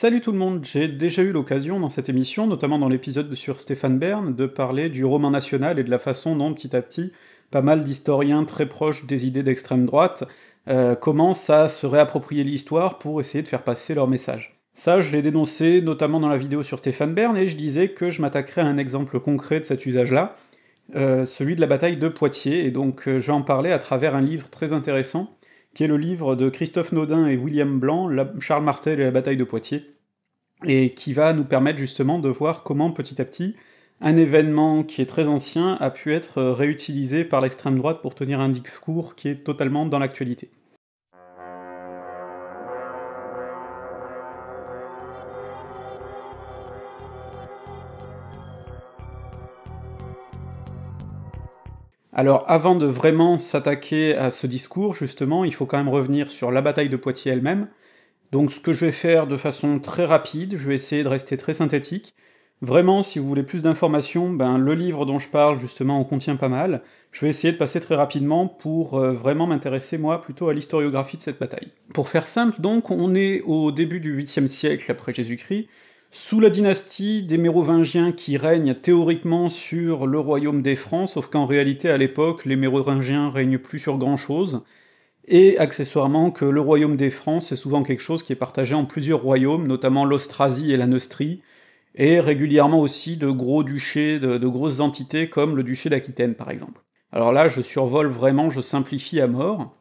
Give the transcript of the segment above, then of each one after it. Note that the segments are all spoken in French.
Salut tout le monde, j'ai déjà eu l'occasion dans cette émission, notamment dans l'épisode sur Stéphane Bern, de parler du roman national et de la façon dont petit à petit pas mal d'historiens très proches des idées d'extrême droite euh, commencent à se réapproprier l'histoire pour essayer de faire passer leur message. Ça, je l'ai dénoncé notamment dans la vidéo sur Stéphane Bern, et je disais que je m'attaquerais à un exemple concret de cet usage-là, euh, celui de la bataille de Poitiers, et donc euh, je vais en parler à travers un livre très intéressant qui est le livre de Christophe Naudin et William Blanc, Charles Martel et la bataille de Poitiers, et qui va nous permettre justement de voir comment petit à petit un événement qui est très ancien a pu être euh, réutilisé par l'extrême droite pour tenir un discours qui est totalement dans l'actualité. Alors avant de vraiment s'attaquer à ce discours, justement, il faut quand même revenir sur la bataille de Poitiers elle-même. Donc ce que je vais faire de façon très rapide, je vais essayer de rester très synthétique. Vraiment, si vous voulez plus d'informations, ben, le livre dont je parle justement en contient pas mal. Je vais essayer de passer très rapidement pour euh, vraiment m'intéresser moi plutôt à l'historiographie de cette bataille. Pour faire simple donc, on est au début du 8e siècle après Jésus-Christ, sous la dynastie des Mérovingiens qui règnent théoriquement sur le royaume des Francs, sauf qu'en réalité à l'époque les Mérovingiens règnent plus sur grand-chose, et accessoirement que le royaume des Francs est souvent quelque chose qui est partagé en plusieurs royaumes, notamment l'Austrasie et la Neustrie, et régulièrement aussi de gros duchés, de grosses entités comme le duché d'Aquitaine par exemple. Alors là je survole vraiment, je simplifie à mort,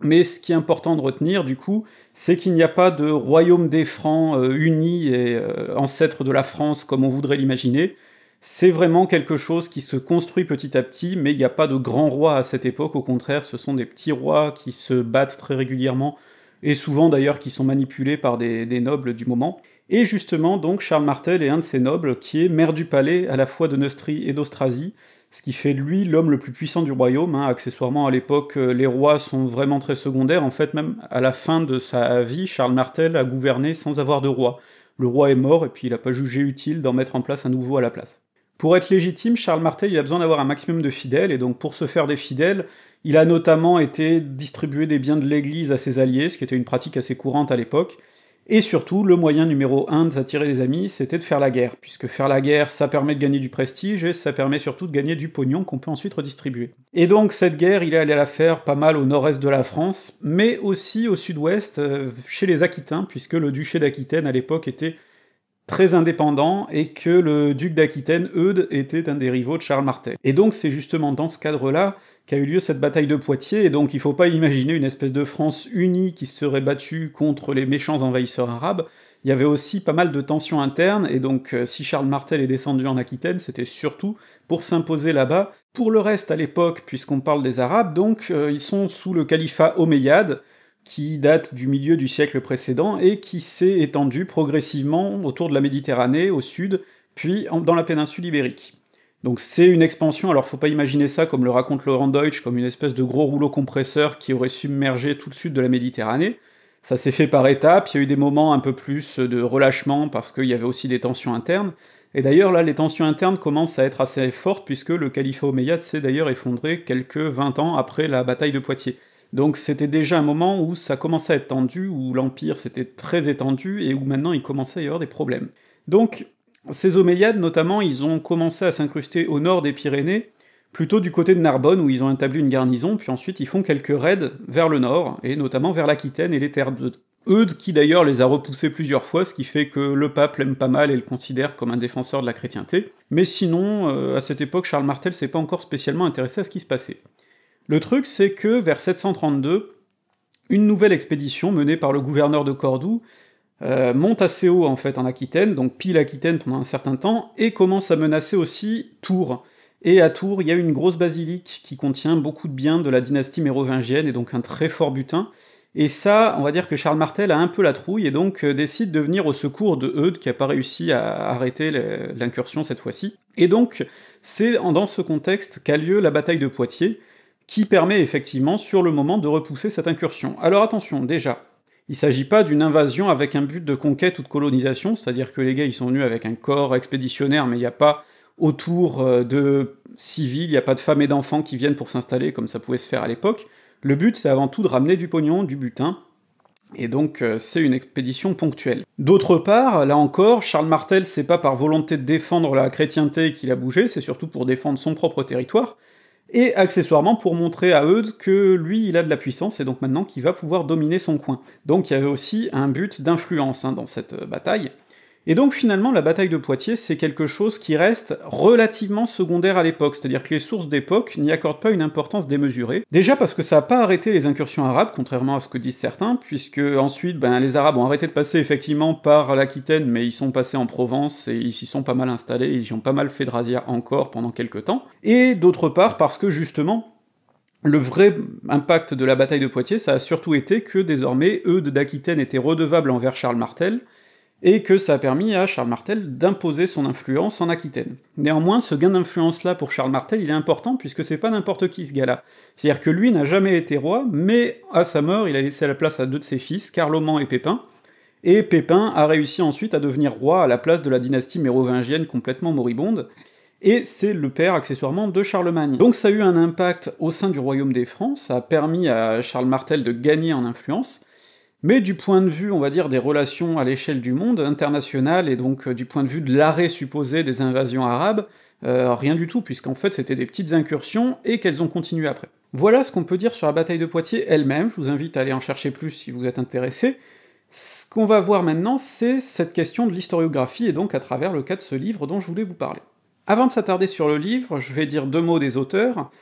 mais ce qui est important de retenir, du coup, c'est qu'il n'y a pas de royaume des Francs euh, unis uni et euh, ancêtres ancêtre de la France comme on voudrait l'imaginer. C'est vraiment quelque chose qui se construit petit à petit, mais il n'y a pas de grands rois à cette époque. Au contraire, ce sont des petits rois qui se battent très régulièrement, et souvent d'ailleurs qui sont manipulés par des nobles du moment. Et justement, donc, Charles Martel est un de ses nobles qui est maire du palais à la fois de Neustrie et d'Austrasie, ce qui fait lui l'homme le plus puissant du royaume. Hein. Accessoirement, à l'époque, euh, les rois sont vraiment très secondaires. En fait, même à la fin de sa vie, Charles Martel a gouverné sans avoir de roi. Le roi est mort et puis il n'a pas jugé utile d'en mettre en place un nouveau à la place. Pour être légitime, Charles Martel il a besoin d'avoir un maximum de fidèles, et donc pour se faire des fidèles, il a notamment été distribué des biens de l'Église à ses alliés, ce qui était une pratique assez courante à l'époque, et surtout, le moyen numéro un de s'attirer des amis, c'était de faire la guerre, puisque faire la guerre, ça permet de gagner du prestige, et ça permet surtout de gagner du pognon qu'on peut ensuite redistribuer. Et donc cette guerre, il est allé la faire pas mal au nord-est de la France, mais aussi au sud-ouest, euh, chez les Aquitains, puisque le duché d'Aquitaine à l'époque était très indépendant et que le duc d'Aquitaine, Eudes, était un des rivaux de Charles Martel. Et donc c'est justement dans ce cadre-là qu'a eu lieu cette bataille de Poitiers, et donc il faut pas imaginer une espèce de France unie qui serait battue contre les méchants envahisseurs arabes, il y avait aussi pas mal de tensions internes, et donc euh, si Charles Martel est descendu en Aquitaine, c'était surtout pour s'imposer là-bas. Pour le reste, à l'époque, puisqu'on parle des Arabes, donc, euh, ils sont sous le califat omeyyade, qui date du milieu du siècle précédent et qui s'est étendue progressivement autour de la Méditerranée, au sud, puis dans la péninsule ibérique. Donc c'est une expansion, alors faut pas imaginer ça comme le raconte Laurent Deutsch, comme une espèce de gros rouleau compresseur qui aurait submergé tout le sud de la Méditerranée. Ça s'est fait par étapes, il y a eu des moments un peu plus de relâchement parce qu'il y avait aussi des tensions internes. Et d'ailleurs là, les tensions internes commencent à être assez fortes puisque le califat omeyyade s'est d'ailleurs effondré quelques 20 ans après la bataille de Poitiers. Donc c'était déjà un moment où ça commençait à être tendu, où l'Empire s'était très étendu, et où maintenant il commençait à y avoir des problèmes. Donc ces Omeyyades, notamment, ils ont commencé à s'incruster au nord des Pyrénées, plutôt du côté de Narbonne, où ils ont établi une garnison, puis ensuite ils font quelques raids vers le nord, et notamment vers l'Aquitaine et les terres d'Eudes. Eudes qui d'ailleurs les a repoussés plusieurs fois, ce qui fait que le pape l'aime pas mal et le considère comme un défenseur de la chrétienté. Mais sinon, euh, à cette époque, Charles Martel s'est pas encore spécialement intéressé à ce qui se passait. Le truc, c'est que vers 732, une nouvelle expédition menée par le gouverneur de Cordoue euh, monte assez haut en fait en Aquitaine, donc pile Aquitaine pendant un certain temps, et commence à menacer aussi Tours. Et à Tours, il y a une grosse basilique qui contient beaucoup de biens de la dynastie mérovingienne, et donc un très fort butin. Et ça, on va dire que Charles Martel a un peu la trouille, et donc euh, décide de venir au secours de Eudes, qui n'a pas réussi à arrêter l'incursion cette fois-ci. Et donc, c'est dans ce contexte qu'a lieu la bataille de Poitiers, qui permet effectivement sur le moment de repousser cette incursion. Alors attention, déjà, il ne s'agit pas d'une invasion avec un but de conquête ou de colonisation, c'est-à-dire que les gars ils sont venus avec un corps expéditionnaire, mais il n'y a pas autour euh, de civils, il n'y a pas de femmes et d'enfants qui viennent pour s'installer comme ça pouvait se faire à l'époque. Le but c'est avant tout de ramener du pognon, du butin, et donc euh, c'est une expédition ponctuelle. D'autre part, là encore, Charles Martel, c'est pas par volonté de défendre la chrétienté qu'il a bougé, c'est surtout pour défendre son propre territoire, et accessoirement pour montrer à Eudes que lui il a de la puissance et donc maintenant qu'il va pouvoir dominer son coin. Donc il y avait aussi un but d'influence hein, dans cette euh, bataille. Et donc finalement, la bataille de Poitiers, c'est quelque chose qui reste relativement secondaire à l'époque, c'est-à-dire que les sources d'époque n'y accordent pas une importance démesurée. Déjà parce que ça n'a pas arrêté les incursions arabes, contrairement à ce que disent certains, puisque ensuite, ben, les Arabes ont arrêté de passer effectivement par l'Aquitaine, mais ils sont passés en Provence, et ils s'y sont pas mal installés, ils y ont pas mal fait de Razia encore pendant quelques temps. Et d'autre part parce que justement, le vrai impact de la bataille de Poitiers, ça a surtout été que désormais, eux d'Aquitaine étaient redevables envers Charles Martel, et que ça a permis à Charles Martel d'imposer son influence en Aquitaine. Néanmoins, ce gain d'influence-là pour Charles Martel, il est important, puisque c'est pas n'importe qui ce gars-là. C'est-à-dire que lui n'a jamais été roi, mais à sa mort, il a laissé la place à deux de ses fils, Carloman et Pépin, et Pépin a réussi ensuite à devenir roi à la place de la dynastie mérovingienne complètement moribonde, et c'est le père accessoirement de Charlemagne. Donc ça a eu un impact au sein du royaume des Francs, ça a permis à Charles Martel de gagner en influence, mais du point de vue, on va dire, des relations à l'échelle du monde international, et donc euh, du point de vue de l'arrêt supposé des invasions arabes, euh, rien du tout, puisqu'en fait c'était des petites incursions et qu'elles ont continué après. Voilà ce qu'on peut dire sur la bataille de Poitiers elle-même, je vous invite à aller en chercher plus si vous êtes intéressé. Ce qu'on va voir maintenant, c'est cette question de l'historiographie, et donc à travers le cas de ce livre dont je voulais vous parler. Avant de s'attarder sur le livre, je vais dire deux mots des auteurs.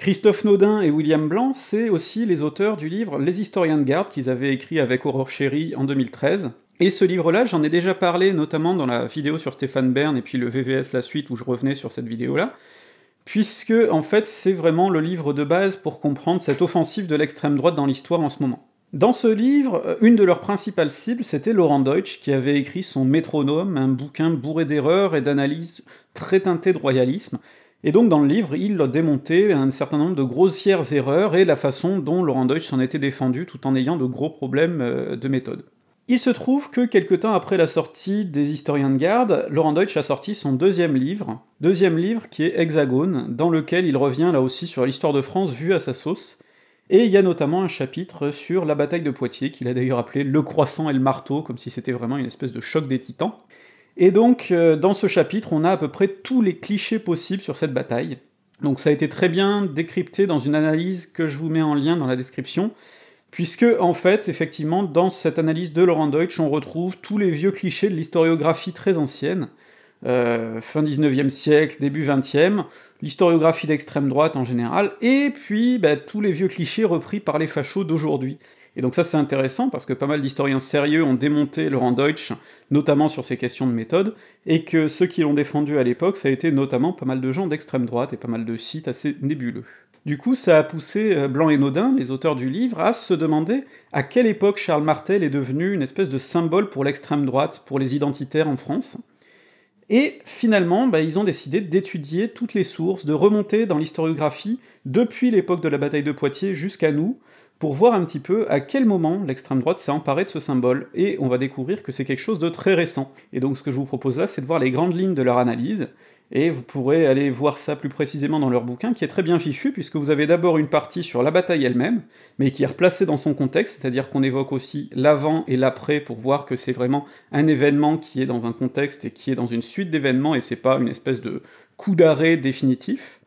Christophe Naudin et William Blanc, c'est aussi les auteurs du livre Les historiens de garde qu'ils avaient écrit avec Aurore Chéry en 2013. Et ce livre-là, j'en ai déjà parlé notamment dans la vidéo sur Stéphane Bern et puis le VVS La Suite où je revenais sur cette vidéo-là, puisque en fait c'est vraiment le livre de base pour comprendre cette offensive de l'extrême droite dans l'histoire en ce moment. Dans ce livre, euh, une de leurs principales cibles, c'était Laurent Deutsch, qui avait écrit son Métronome, un bouquin bourré d'erreurs et d'analyses très teintées de royalisme, et donc dans le livre, il démonté un certain nombre de grossières erreurs et la façon dont Laurent Deutsch s'en était défendu tout en ayant de gros problèmes euh, de méthode. Il se trouve que quelque temps après la sortie des Historiens de garde, Laurent Deutsch a sorti son deuxième livre, deuxième livre qui est Hexagone, dans lequel il revient là aussi sur l'histoire de France vue à sa sauce, et il y a notamment un chapitre sur la bataille de Poitiers, qu'il a d'ailleurs appelé Le croissant et le marteau, comme si c'était vraiment une espèce de choc des titans. Et donc, euh, dans ce chapitre, on a à peu près tous les clichés possibles sur cette bataille. Donc ça a été très bien décrypté dans une analyse que je vous mets en lien dans la description, puisque en fait, effectivement, dans cette analyse de Laurent Deutsch, on retrouve tous les vieux clichés de l'historiographie très ancienne, euh, fin 19e siècle, début 20e, l'historiographie d'extrême droite en général, et puis bah, tous les vieux clichés repris par les fachos d'aujourd'hui. Et donc ça c'est intéressant parce que pas mal d'historiens sérieux ont démonté Laurent Deutsch, notamment sur ces questions de méthode, et que ceux qui l'ont défendu à l'époque, ça a été notamment pas mal de gens d'extrême droite et pas mal de sites assez nébuleux. Du coup, ça a poussé euh, Blanc et Naudin, les auteurs du livre, à se demander à quelle époque Charles Martel est devenu une espèce de symbole pour l'extrême droite, pour les identitaires en France. Et finalement, bah, ils ont décidé d'étudier toutes les sources, de remonter dans l'historiographie depuis l'époque de la bataille de Poitiers jusqu'à nous, pour voir un petit peu à quel moment l'extrême droite s'est emparée de ce symbole, et on va découvrir que c'est quelque chose de très récent. Et donc ce que je vous propose là, c'est de voir les grandes lignes de leur analyse, et vous pourrez aller voir ça plus précisément dans leur bouquin, qui est très bien fichu, puisque vous avez d'abord une partie sur la bataille elle-même, mais qui est replacée dans son contexte, c'est-à-dire qu'on évoque aussi l'avant et l'après pour voir que c'est vraiment un événement qui est dans un contexte et qui est dans une suite d'événements, et c'est pas une espèce de coup d'arrêt définitif.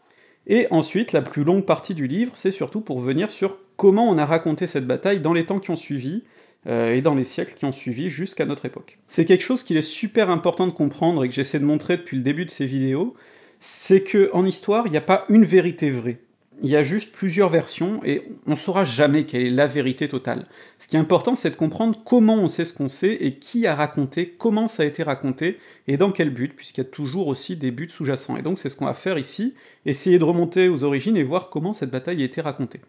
Et ensuite, la plus longue partie du livre, c'est surtout pour venir sur comment on a raconté cette bataille dans les temps qui ont suivi, euh, et dans les siècles qui ont suivi jusqu'à notre époque. C'est quelque chose qu'il est super important de comprendre et que j'essaie de montrer depuis le début de ces vidéos, c'est que en histoire, il n'y a pas une vérité vraie il y a juste plusieurs versions et on ne saura jamais quelle est la vérité totale. Ce qui est important, c'est de comprendre comment on sait ce qu'on sait et qui a raconté, comment ça a été raconté et dans quel but, puisqu'il y a toujours aussi des buts sous-jacents. Et donc c'est ce qu'on va faire ici, essayer de remonter aux origines et voir comment cette bataille a été racontée.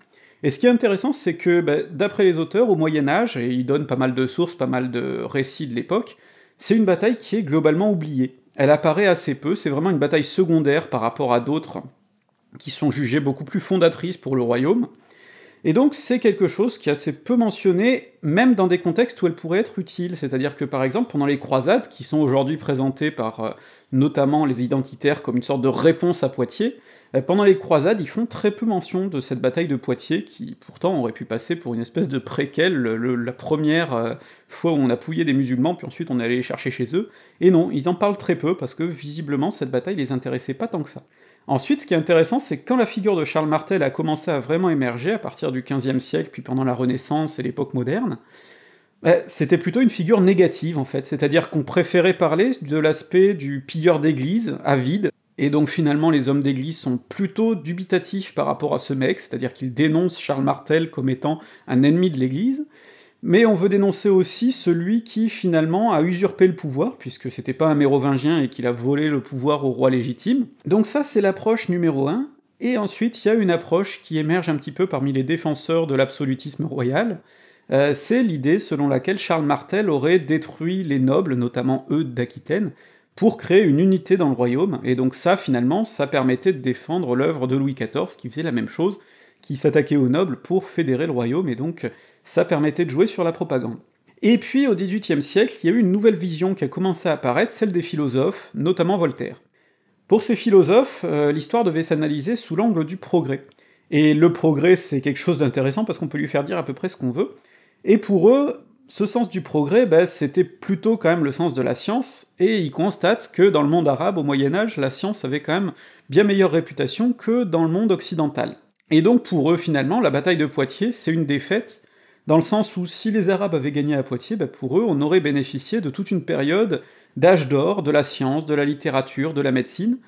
Et ce qui est intéressant, c'est que ben, d'après les auteurs, au Moyen Âge, et ils donnent pas mal de sources, pas mal de récits de l'époque, c'est une bataille qui est globalement oubliée. Elle apparaît assez peu, c'est vraiment une bataille secondaire par rapport à d'autres qui sont jugées beaucoup plus fondatrices pour le royaume. Et donc c'est quelque chose qui est assez peu mentionné même dans des contextes où elle pourrait être utile. C'est-à-dire que par exemple, pendant les croisades, qui sont aujourd'hui présentées par euh, notamment les identitaires comme une sorte de réponse à Poitiers, euh, pendant les croisades, ils font très peu mention de cette bataille de Poitiers, qui pourtant aurait pu passer pour une espèce de préquel, la première euh, fois où on a pouillé des musulmans, puis ensuite on est allé les chercher chez eux. Et non, ils en parlent très peu, parce que visiblement cette bataille les intéressait pas tant que ça. Ensuite, ce qui est intéressant, c'est que quand la figure de Charles Martel a commencé à vraiment émerger à partir du XVe siècle, puis pendant la Renaissance et l'époque moderne, bah, c'était plutôt une figure négative en fait, c'est-à-dire qu'on préférait parler de l'aspect du pilleur d'église, avide, et donc finalement les hommes d'église sont plutôt dubitatifs par rapport à ce mec, c'est-à-dire qu'ils dénoncent Charles Martel comme étant un ennemi de l'église, mais on veut dénoncer aussi celui qui finalement a usurpé le pouvoir, puisque c'était pas un mérovingien et qu'il a volé le pouvoir au roi légitime. Donc ça c'est l'approche numéro 1, et ensuite il y a une approche qui émerge un petit peu parmi les défenseurs de l'absolutisme royal, euh, c'est l'idée selon laquelle Charles Martel aurait détruit les nobles, notamment eux d'Aquitaine, pour créer une unité dans le royaume, et donc ça finalement, ça permettait de défendre l'œuvre de Louis XIV, qui faisait la même chose, qui s'attaquait aux nobles pour fédérer le royaume, et donc ça permettait de jouer sur la propagande. Et puis au XVIIIe siècle, il y a eu une nouvelle vision qui a commencé à apparaître, celle des philosophes, notamment Voltaire. Pour ces philosophes, euh, l'histoire devait s'analyser sous l'angle du progrès. Et le progrès, c'est quelque chose d'intéressant parce qu'on peut lui faire dire à peu près ce qu'on veut, et pour eux, ce sens du progrès, ben, c'était plutôt quand même le sens de la science, et ils constatent que dans le monde arabe, au Moyen Âge, la science avait quand même bien meilleure réputation que dans le monde occidental. Et donc pour eux, finalement, la bataille de Poitiers, c'est une défaite, dans le sens où si les Arabes avaient gagné à Poitiers, ben, pour eux, on aurait bénéficié de toute une période d'âge d'or, de la science, de la littérature, de la médecine,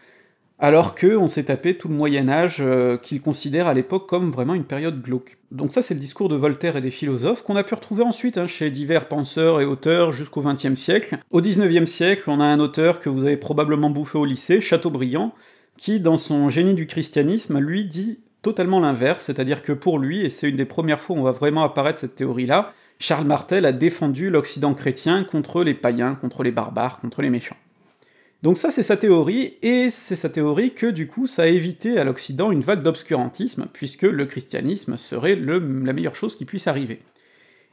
alors qu'on s'est tapé tout le Moyen-Âge euh, qu'il considère à l'époque comme vraiment une période glauque. Donc ça c'est le discours de Voltaire et des philosophes, qu'on a pu retrouver ensuite hein, chez divers penseurs et auteurs jusqu'au XXe siècle. Au XIXe siècle, on a un auteur que vous avez probablement bouffé au lycée, Chateaubriand, qui dans son génie du christianisme, lui dit totalement l'inverse, c'est-à-dire que pour lui, et c'est une des premières fois où on va vraiment apparaître cette théorie-là, Charles Martel a défendu l'Occident chrétien contre les païens, contre les barbares, contre les méchants. Donc ça, c'est sa théorie, et c'est sa théorie que du coup, ça a évité à l'Occident une vague d'obscurantisme, puisque le christianisme serait la meilleure chose qui puisse arriver.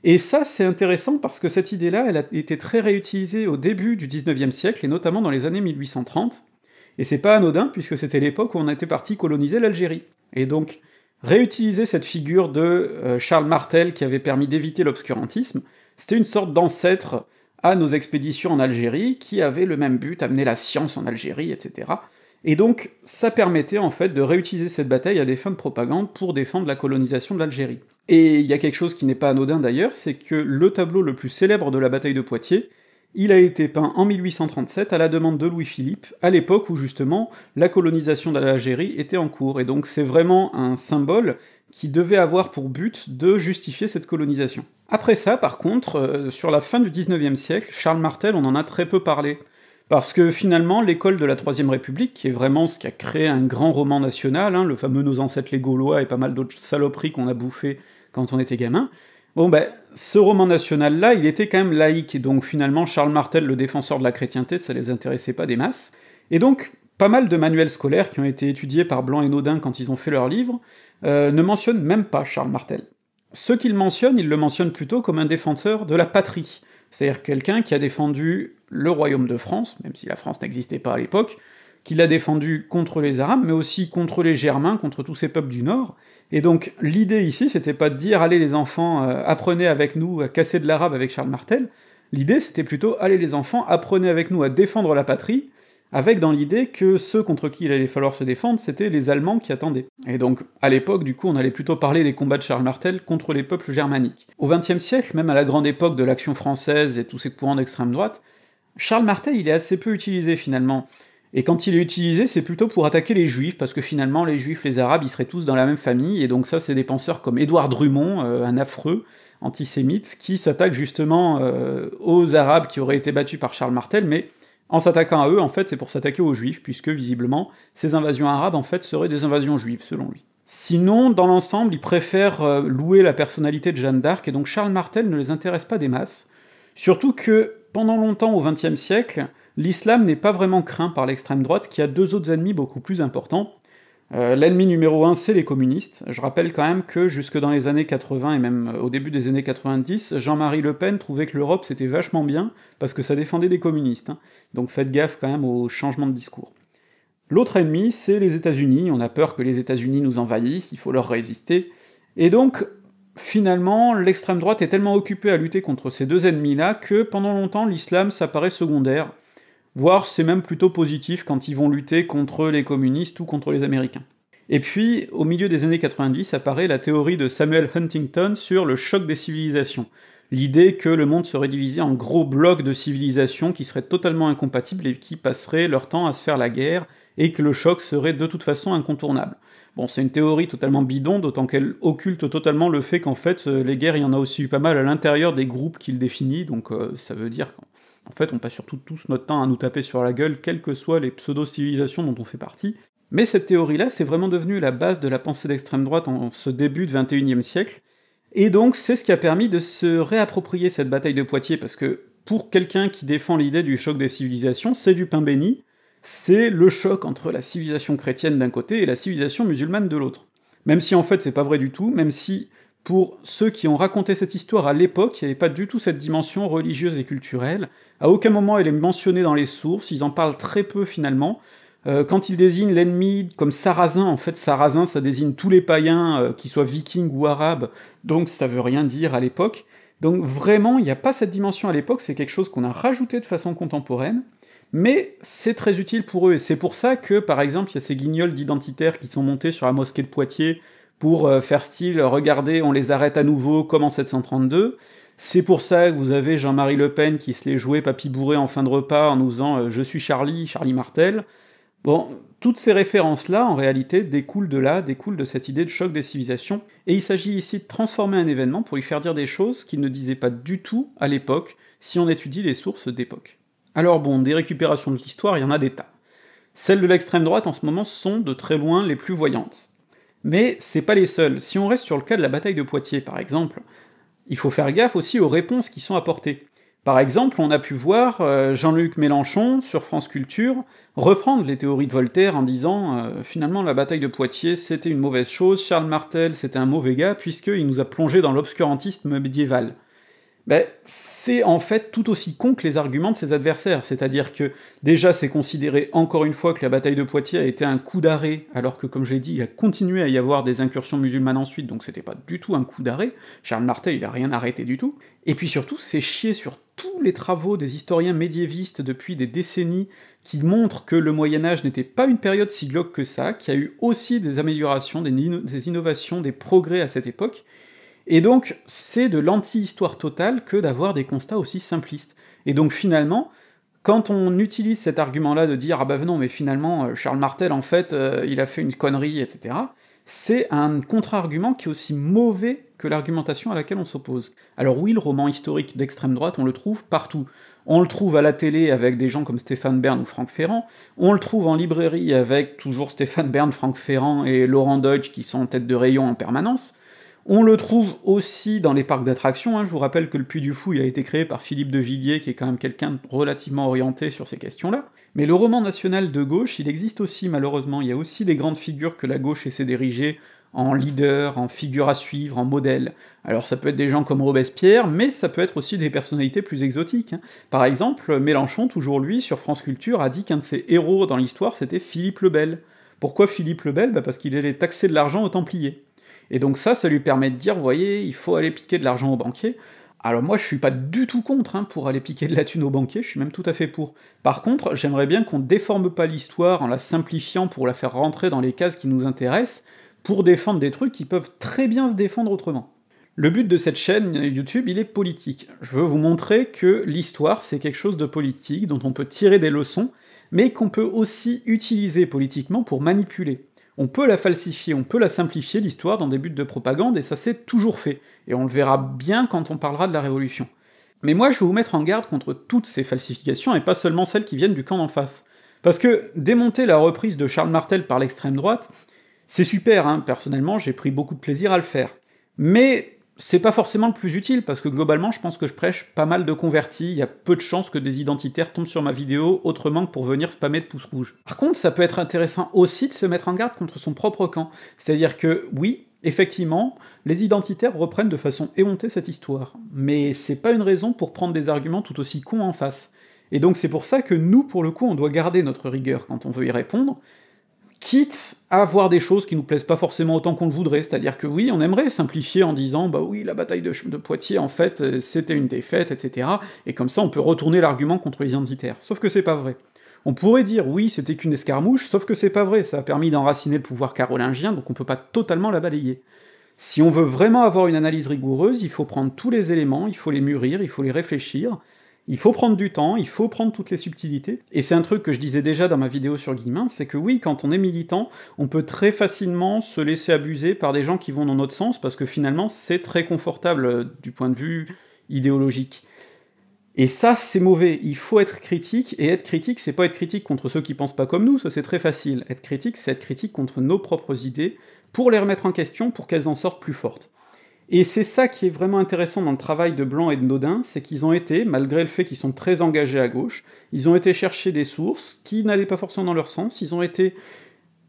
Et ça, c'est intéressant parce que cette idée-là, elle a été très réutilisée au début du 19 siècle, et notamment dans les années 1830, et c'est pas anodin, puisque c'était l'époque où on était parti coloniser l'Algérie. Et donc, réutiliser cette figure de euh, Charles Martel qui avait permis d'éviter l'obscurantisme, c'était une sorte d'ancêtre à nos expéditions en Algérie, qui avaient le même but, amener la science en Algérie, etc. Et donc, ça permettait en fait de réutiliser cette bataille à des fins de propagande pour défendre la colonisation de l'Algérie. Et il y a quelque chose qui n'est pas anodin d'ailleurs, c'est que le tableau le plus célèbre de la bataille de Poitiers, il a été peint en 1837 à la demande de Louis-Philippe, à l'époque où justement la colonisation de l'Algérie était en cours, et donc c'est vraiment un symbole qui devait avoir pour but de justifier cette colonisation. Après ça, par contre, euh, sur la fin du 19e siècle, Charles Martel, on en a très peu parlé. Parce que finalement, l'école de la Troisième République, qui est vraiment ce qui a créé un grand roman national, hein, le fameux Nos ancêtres les Gaulois et pas mal d'autres saloperies qu'on a bouffées quand on était gamin, Bon, ben, ce roman national-là, il était quand même laïque, donc finalement, Charles Martel, le défenseur de la chrétienté, ça les intéressait pas des masses. Et donc, pas mal de manuels scolaires qui ont été étudiés par Blanc et Naudin quand ils ont fait leur livre euh, ne mentionnent même pas Charles Martel. Ce qu'ils mentionnent, il le mentionne plutôt comme un défenseur de la patrie, c'est-à-dire quelqu'un qui a défendu le royaume de France, même si la France n'existait pas à l'époque, qu'il a défendu contre les Arabes, mais aussi contre les Germains, contre tous ces peuples du Nord. Et donc l'idée ici, c'était pas de dire allez les enfants, euh, apprenez avec nous à casser de l'arabe avec Charles Martel. L'idée, c'était plutôt allez les enfants, apprenez avec nous à défendre la patrie, avec dans l'idée que ceux contre qui il allait falloir se défendre, c'était les Allemands qui attendaient. Et donc, à l'époque, du coup, on allait plutôt parler des combats de Charles Martel contre les peuples germaniques. Au XXe siècle, même à la grande époque de l'action française et tous ces courants d'extrême droite, Charles Martel, il est assez peu utilisé finalement. Et quand il est utilisé, c'est plutôt pour attaquer les juifs, parce que finalement, les juifs, les arabes, ils seraient tous dans la même famille, et donc ça, c'est des penseurs comme Édouard Drummond, euh, un affreux antisémite, qui s'attaque justement euh, aux arabes qui auraient été battus par Charles Martel, mais en s'attaquant à eux, en fait, c'est pour s'attaquer aux juifs, puisque visiblement, ces invasions arabes, en fait, seraient des invasions juives, selon lui. Sinon, dans l'ensemble, il préfère euh, louer la personnalité de Jeanne d'Arc, et donc Charles Martel ne les intéresse pas des masses, surtout que pendant longtemps au XXe siècle, l'islam n'est pas vraiment craint par l'extrême droite qui a deux autres ennemis beaucoup plus importants. Euh, l'ennemi numéro un, c'est les communistes. Je rappelle quand même que jusque dans les années 80 et même euh, au début des années 90, Jean-Marie Le Pen trouvait que l'Europe c'était vachement bien parce que ça défendait des communistes. Hein. Donc faites gaffe quand même au changement de discours. L'autre ennemi, c'est les États-Unis. On a peur que les États-Unis nous envahissent, il faut leur résister. Et donc, finalement, l'extrême droite est tellement occupée à lutter contre ces deux ennemis-là que pendant longtemps, l'islam, s'apparaît secondaire voire c'est même plutôt positif quand ils vont lutter contre les communistes ou contre les Américains. Et puis, au milieu des années 90, apparaît la théorie de Samuel Huntington sur le choc des civilisations, l'idée que le monde serait divisé en gros blocs de civilisations qui seraient totalement incompatibles et qui passeraient leur temps à se faire la guerre, et que le choc serait de toute façon incontournable. Bon, c'est une théorie totalement bidon, d'autant qu'elle occulte totalement le fait qu'en fait, euh, les guerres, il y en a aussi eu pas mal à l'intérieur des groupes qu'il définit, donc euh, ça veut dire en fait, on passe surtout tous notre temps à nous taper sur la gueule, quelles que soient les pseudo-civilisations dont on fait partie. Mais cette théorie-là, c'est vraiment devenu la base de la pensée d'extrême droite en ce début de XXIe siècle, et donc c'est ce qui a permis de se réapproprier cette bataille de Poitiers, parce que pour quelqu'un qui défend l'idée du choc des civilisations, c'est du pain béni, c'est le choc entre la civilisation chrétienne d'un côté et la civilisation musulmane de l'autre. Même si en fait c'est pas vrai du tout, même si pour ceux qui ont raconté cette histoire à l'époque, il n'y avait pas du tout cette dimension religieuse et culturelle. À aucun moment elle est mentionnée dans les sources, ils en parlent très peu finalement. Euh, quand ils désignent l'ennemi comme sarrasin, en fait, sarrasin, ça désigne tous les païens, euh, qu'ils soient vikings ou arabes, donc ça veut rien dire à l'époque. Donc vraiment, il n'y a pas cette dimension à l'époque, c'est quelque chose qu'on a rajouté de façon contemporaine, mais c'est très utile pour eux, et c'est pour ça que, par exemple, il y a ces guignols d'identitaires qui sont montés sur la mosquée de Poitiers, pour euh, faire style, regardez, on les arrête à nouveau comme en 732. C'est pour ça que vous avez Jean-Marie Le Pen qui se les jouait papy bourré en fin de repas en nous disant euh, Je suis Charlie, Charlie Martel ». Bon, toutes ces références-là, en réalité, découlent de là, découlent de cette idée de choc des civilisations, et il s'agit ici de transformer un événement pour y faire dire des choses qu'il ne disait pas du tout à l'époque, si on étudie les sources d'époque. Alors bon, des récupérations de l'histoire, il y en a des tas. Celles de l'extrême droite en ce moment sont de très loin les plus voyantes. Mais c'est pas les seuls. Si on reste sur le cas de la bataille de Poitiers, par exemple, il faut faire gaffe aussi aux réponses qui sont apportées. Par exemple, on a pu voir euh, Jean-Luc Mélenchon, sur France Culture, reprendre les théories de Voltaire en disant euh, finalement la bataille de Poitiers c'était une mauvaise chose, Charles Martel c'était un mauvais gars, puisqu'il nous a plongé dans l'obscurantisme médiéval ben, c'est en fait tout aussi con que les arguments de ses adversaires. C'est-à-dire que déjà c'est considéré encore une fois que la bataille de Poitiers a été un coup d'arrêt, alors que comme j'ai dit, il a continué à y avoir des incursions musulmanes ensuite, donc c'était pas du tout un coup d'arrêt. Charles Martel, il a rien arrêté du tout. Et puis surtout, c'est chier sur tous les travaux des historiens médiévistes depuis des décennies qui montrent que le Moyen Âge n'était pas une période si glauque que ça, qu'il y a eu aussi des améliorations, des, innovations, des progrès à cette époque, et donc, c'est de l'anti-histoire totale que d'avoir des constats aussi simplistes. Et donc finalement, quand on utilise cet argument-là de dire ah bah ben non mais finalement euh, Charles Martel en fait euh, il a fait une connerie etc. C'est un contre-argument qui est aussi mauvais que l'argumentation à laquelle on s'oppose. Alors oui, le roman historique d'extrême droite, on le trouve partout. On le trouve à la télé avec des gens comme Stéphane Bern ou Franck Ferrand, on le trouve en librairie avec toujours Stéphane Bern, Franck Ferrand et Laurent Deutsch qui sont en tête de rayon en permanence, on le trouve aussi dans les parcs d'attractions. Hein. Je vous rappelle que le Puy du Fou il a été créé par Philippe de Villiers, qui est quand même quelqu'un de relativement orienté sur ces questions-là. Mais le roman national de gauche, il existe aussi malheureusement. Il y a aussi des grandes figures que la gauche essaie d'ériger en leader, en figures à suivre, en modèle. Alors ça peut être des gens comme Robespierre, mais ça peut être aussi des personnalités plus exotiques. Hein. Par exemple, Mélenchon, toujours lui, sur France Culture, a dit qu'un de ses héros dans l'histoire, c'était Philippe le Bel. Pourquoi Philippe le Bel bah, Parce qu'il allait taxer de l'argent aux Templiers. Et donc ça, ça lui permet de dire, vous voyez, il faut aller piquer de l'argent aux banquiers. Alors moi, je suis pas du tout contre hein, pour aller piquer de la thune aux banquiers, je suis même tout à fait pour. Par contre, j'aimerais bien qu'on déforme pas l'histoire en la simplifiant pour la faire rentrer dans les cases qui nous intéressent, pour défendre des trucs qui peuvent très bien se défendre autrement. Le but de cette chaîne YouTube, il est politique. Je veux vous montrer que l'histoire, c'est quelque chose de politique, dont on peut tirer des leçons, mais qu'on peut aussi utiliser politiquement pour manipuler on peut la falsifier, on peut la simplifier, l'histoire, dans des buts de propagande, et ça s'est toujours fait, et on le verra bien quand on parlera de la Révolution. Mais moi, je vais vous mettre en garde contre toutes ces falsifications, et pas seulement celles qui viennent du camp d'en face. Parce que démonter la reprise de Charles Martel par l'extrême droite, c'est super, hein, personnellement, j'ai pris beaucoup de plaisir à le faire. Mais c'est pas forcément le plus utile, parce que globalement, je pense que je prêche pas mal de convertis, il y a peu de chances que des identitaires tombent sur ma vidéo autrement que pour venir spammer de pouces rouges. Par contre, ça peut être intéressant aussi de se mettre en garde contre son propre camp. C'est-à-dire que, oui, effectivement, les identitaires reprennent de façon éhontée cette histoire, mais c'est pas une raison pour prendre des arguments tout aussi cons en face. Et donc c'est pour ça que nous, pour le coup, on doit garder notre rigueur quand on veut y répondre, quitte à voir des choses qui nous plaisent pas forcément autant qu'on le voudrait, c'est-à-dire que oui, on aimerait simplifier en disant bah oui, la bataille de, Poitiers, en fait, euh, c'était une défaite, etc., et comme ça on peut retourner l'argument contre les identitaires, sauf que c'est pas vrai. On pourrait dire oui, c'était qu'une escarmouche, sauf que c'est pas vrai, ça a permis d'enraciner le pouvoir carolingien, donc on peut pas totalement la balayer. Si on veut vraiment avoir une analyse rigoureuse, il faut prendre tous les éléments, il faut les mûrir, il faut les réfléchir, il faut prendre du temps, il faut prendre toutes les subtilités. Et c'est un truc que je disais déjà dans ma vidéo sur Guillemin, c'est que oui, quand on est militant, on peut très facilement se laisser abuser par des gens qui vont dans notre sens, parce que finalement, c'est très confortable euh, du point de vue idéologique. Et ça, c'est mauvais. Il faut être critique, et être critique, c'est pas être critique contre ceux qui pensent pas comme nous, ça c'est très facile. Être critique, c'est être critique contre nos propres idées, pour les remettre en question, pour qu'elles en sortent plus fortes. Et c'est ça qui est vraiment intéressant dans le travail de Blanc et de Naudin, c'est qu'ils ont été, malgré le fait qu'ils sont très engagés à gauche, ils ont été chercher des sources qui n'allaient pas forcément dans leur sens, ils ont été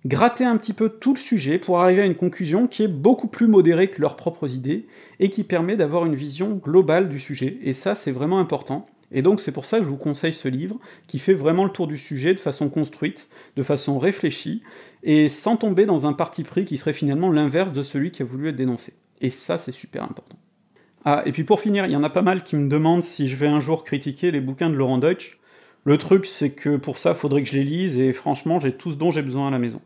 gratter un petit peu tout le sujet pour arriver à une conclusion qui est beaucoup plus modérée que leurs propres idées, et qui permet d'avoir une vision globale du sujet, et ça c'est vraiment important. Et donc c'est pour ça que je vous conseille ce livre, qui fait vraiment le tour du sujet de façon construite, de façon réfléchie, et sans tomber dans un parti pris qui serait finalement l'inverse de celui qui a voulu être dénoncé. Et ça, c'est super important. Ah, et puis pour finir, il y en a pas mal qui me demandent si je vais un jour critiquer les bouquins de Laurent Deutsch. Le truc, c'est que pour ça, faudrait que je les lise, et franchement, j'ai tout ce dont j'ai besoin à la maison.